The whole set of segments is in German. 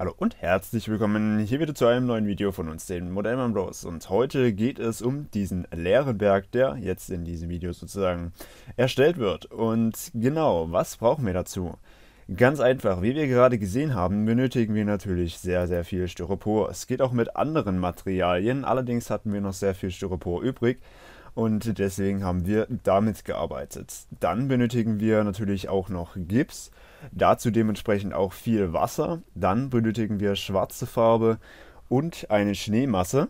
Hallo und herzlich willkommen hier wieder zu einem neuen Video von uns, den Modellmann Bros. Und heute geht es um diesen leeren Berg, der jetzt in diesem Video sozusagen erstellt wird. Und genau, was brauchen wir dazu? Ganz einfach, wie wir gerade gesehen haben, benötigen wir natürlich sehr, sehr viel Styropor. Es geht auch mit anderen Materialien, allerdings hatten wir noch sehr viel Styropor übrig und deswegen haben wir damit gearbeitet. Dann benötigen wir natürlich auch noch Gips, dazu dementsprechend auch viel Wasser, dann benötigen wir schwarze Farbe und eine Schneemasse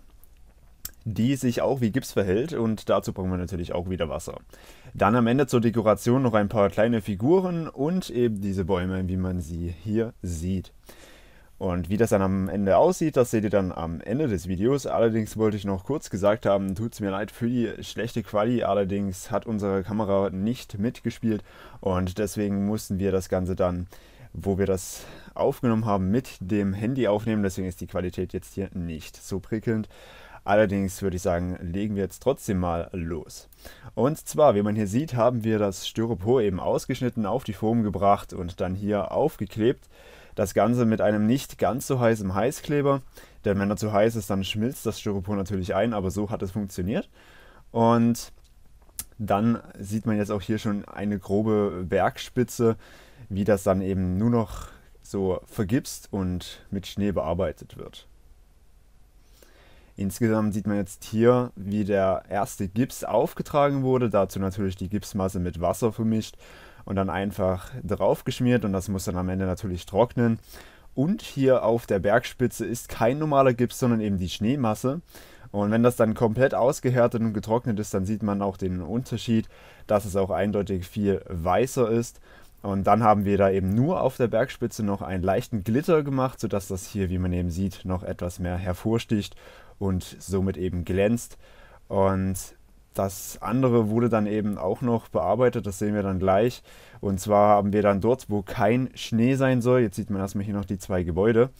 die sich auch wie Gips verhält und dazu brauchen wir natürlich auch wieder Wasser. Dann am Ende zur Dekoration noch ein paar kleine Figuren und eben diese Bäume, wie man sie hier sieht. Und wie das dann am Ende aussieht, das seht ihr dann am Ende des Videos. Allerdings wollte ich noch kurz gesagt haben, tut es mir leid für die schlechte Quali. Allerdings hat unsere Kamera nicht mitgespielt und deswegen mussten wir das Ganze dann, wo wir das aufgenommen haben, mit dem Handy aufnehmen. Deswegen ist die Qualität jetzt hier nicht so prickelnd. Allerdings würde ich sagen, legen wir jetzt trotzdem mal los. Und zwar, wie man hier sieht, haben wir das Styropor eben ausgeschnitten, auf die Form gebracht und dann hier aufgeklebt. Das Ganze mit einem nicht ganz so heißen Heißkleber, denn wenn er zu heiß ist, dann schmilzt das Styropor natürlich ein, aber so hat es funktioniert. Und dann sieht man jetzt auch hier schon eine grobe Bergspitze, wie das dann eben nur noch so vergipst und mit Schnee bearbeitet wird. Insgesamt sieht man jetzt hier, wie der erste Gips aufgetragen wurde, dazu natürlich die Gipsmasse mit Wasser vermischt und dann einfach draufgeschmiert und das muss dann am Ende natürlich trocknen. Und hier auf der Bergspitze ist kein normaler Gips, sondern eben die Schneemasse. Und wenn das dann komplett ausgehärtet und getrocknet ist, dann sieht man auch den Unterschied, dass es auch eindeutig viel weißer ist. Und dann haben wir da eben nur auf der Bergspitze noch einen leichten Glitter gemacht, sodass das hier, wie man eben sieht, noch etwas mehr hervorsticht und somit eben glänzt. Und das andere wurde dann eben auch noch bearbeitet, das sehen wir dann gleich. Und zwar haben wir dann dort, wo kein Schnee sein soll, jetzt sieht man erstmal hier noch die zwei Gebäude,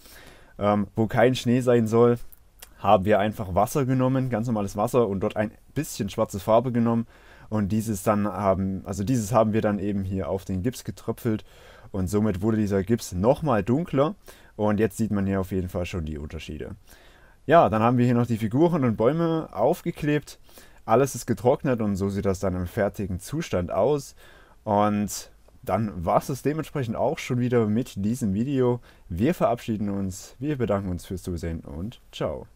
ähm, wo kein Schnee sein soll, haben wir einfach Wasser genommen, ganz normales Wasser und dort ein bisschen schwarze Farbe genommen. Und dieses dann haben, also dieses haben wir dann eben hier auf den Gips getröpfelt und somit wurde dieser Gips nochmal dunkler und jetzt sieht man hier auf jeden Fall schon die Unterschiede. Ja, dann haben wir hier noch die Figuren und Bäume aufgeklebt alles ist getrocknet und so sieht das dann im fertigen Zustand aus. Und dann war es das dementsprechend auch schon wieder mit diesem Video. Wir verabschieden uns, wir bedanken uns fürs Zusehen und ciao.